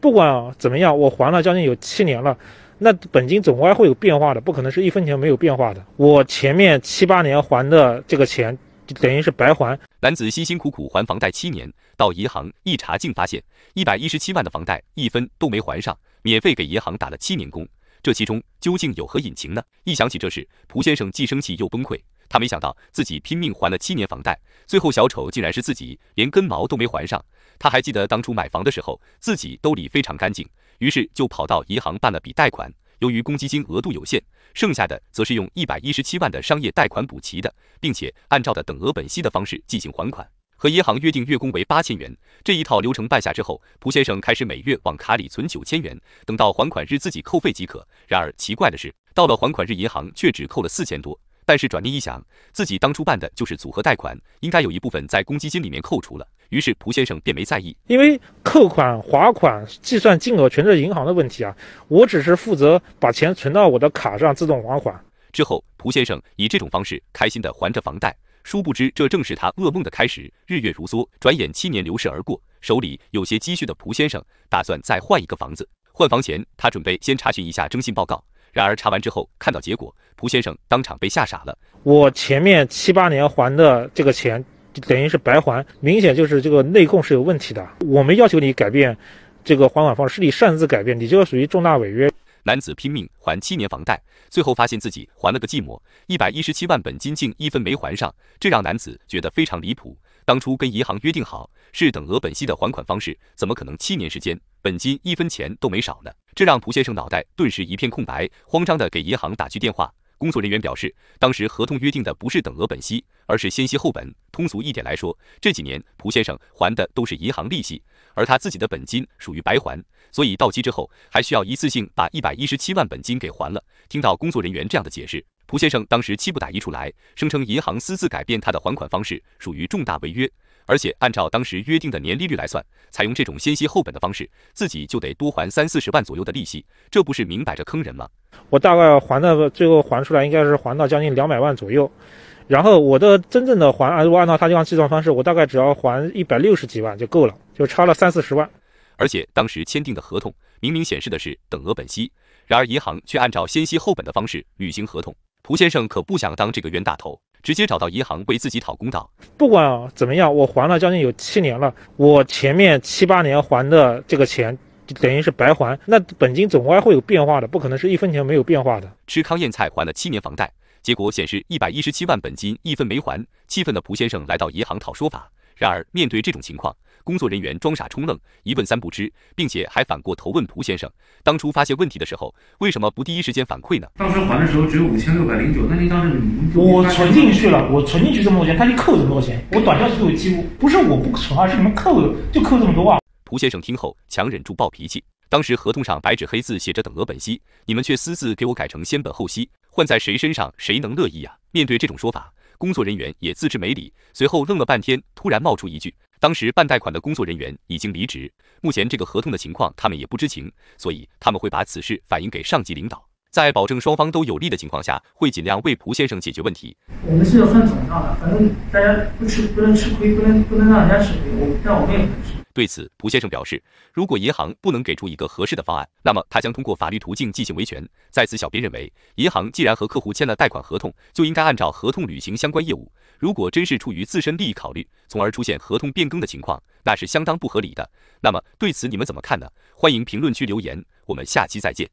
不管怎么样，我还了将近有七年了，那本金总该会有变化的，不可能是一分钱没有变化的。我前面七八年还的这个钱，等于是白还。男子辛辛苦苦还房贷七年，到银行一查竟发现一百一十七万的房贷一分都没还上，免费给银行打了七年工，这其中究竟有何隐情呢？一想起这事，蒲先生既生气又崩溃。他没想到自己拼命还了七年房贷，最后小丑竟然是自己连根毛都没还上。他还记得当初买房的时候，自己兜里非常干净，于是就跑到银行办了笔贷款。由于公积金额度有限，剩下的则是用一百一十七万的商业贷款补齐的，并且按照的等额本息的方式进行还款，和银行约定月供为八千元。这一套流程办下之后，蒲先生开始每月往卡里存九千元，等到还款日自己扣费即可。然而奇怪的是，到了还款日，银行却只扣了四千多。但是转念一想，自己当初办的就是组合贷款，应该有一部分在公积金里面扣除了，于是蒲先生便没在意，因为扣款、划款、计算金额全是银行的问题啊，我只是负责把钱存到我的卡上自动还款。之后，蒲先生以这种方式开心的还着房贷，殊不知这正是他噩梦的开始。日月如梭，转眼七年流逝而过，手里有些积蓄的蒲先生打算再换一个房子，换房前他准备先查询一下征信报告。然而查完之后，看到结果，蒲先生当场被吓傻了。我前面七八年还的这个钱，等于是白还，明显就是这个内控是有问题的。我没要求你改变这个还款方式，是你擅自改变，你这个属于重大违约。男子拼命还七年房贷，最后发现自己还了个寂寞，一百一十七万本金竟一分没还上，这让男子觉得非常离谱。当初跟银行约定好是等额本息的还款方式，怎么可能七年时间本金一分钱都没少呢？这让蒲先生脑袋顿时一片空白，慌张地给银行打去电话。工作人员表示，当时合同约定的不是等额本息，而是先息后本。通俗一点来说，这几年蒲先生还的都是银行利息，而他自己的本金属于白还，所以到期之后还需要一次性把一百一十七万本金给还了。听到工作人员这样的解释。蒲先生当时气不打一处来，声称银行私自改变他的还款方式属于重大违约，而且按照当时约定的年利率来算，采用这种先息后本的方式，自己就得多还三四十万左右的利息，这不是明摆着坑人吗？我大概还的最后还出来应该是还到将近两百万左右，然后我的真正的还如果按照他这样计算方式，我大概只要还一百六十几万就够了，就差了三四十万。而且当时签订的合同明明显示的是等额本息，然而银行却按照先息后本的方式履行合同。蒲先生可不想当这个冤大头，直接找到银行为自己讨公道。不管怎么样，我还了将近有七年了，我前面七八年还的这个钱，等于是白还。那本金总该会有变化的，不可能是一分钱没有变化的。吃糠咽菜还了七年房贷，结果显示一百一十七万本金一分没还，气愤的蒲先生来到银行讨说法。然而面对这种情况，工作人员装傻充愣，一问三不知，并且还反过头问蒲先生，当初发现问题的时候为什么不第一时间反馈呢？当时还的时候只有五千六百零九，那你当时你我存进去了，我存进去这么多钱，他就扣这么多钱，我短消息都有记录不是我不存啊，是你们扣的，就扣这么多啊。蒲先生听后强忍住暴脾气，当时合同上白纸黑字写着等额本息，你们却私自给我改成先本后息，换在谁身上谁能乐意呀？面对这种说法，工作人员也自知没理，随后愣了半天，突然冒出一句。当时办贷款的工作人员已经离职，目前这个合同的情况他们也不知情，所以他们会把此事反映给上级领导，在保证双方都有利的情况下，会尽量为蒲先生解决问题。我们是要算总账的，反正大家不吃不能吃亏，不能不能让人家吃亏，我让我妹。对此，蒲先生表示，如果银行不能给出一个合适的方案，那么他将通过法律途径进行维权。在此，小编认为，银行既然和客户签了贷款合同，就应该按照合同履行相关业务。如果真是出于自身利益考虑，从而出现合同变更的情况，那是相当不合理的。那么对此你们怎么看呢？欢迎评论区留言，我们下期再见。